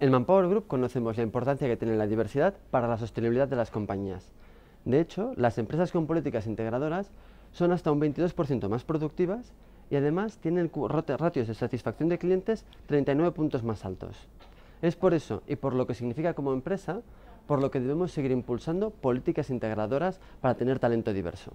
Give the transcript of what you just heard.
En Manpower Group conocemos la importancia que tiene la diversidad para la sostenibilidad de las compañías. De hecho, las empresas con políticas integradoras son hasta un 22% más productivas y además tienen ratios de satisfacción de clientes 39 puntos más altos. Es por eso y por lo que significa como empresa, por lo que debemos seguir impulsando políticas integradoras para tener talento diverso.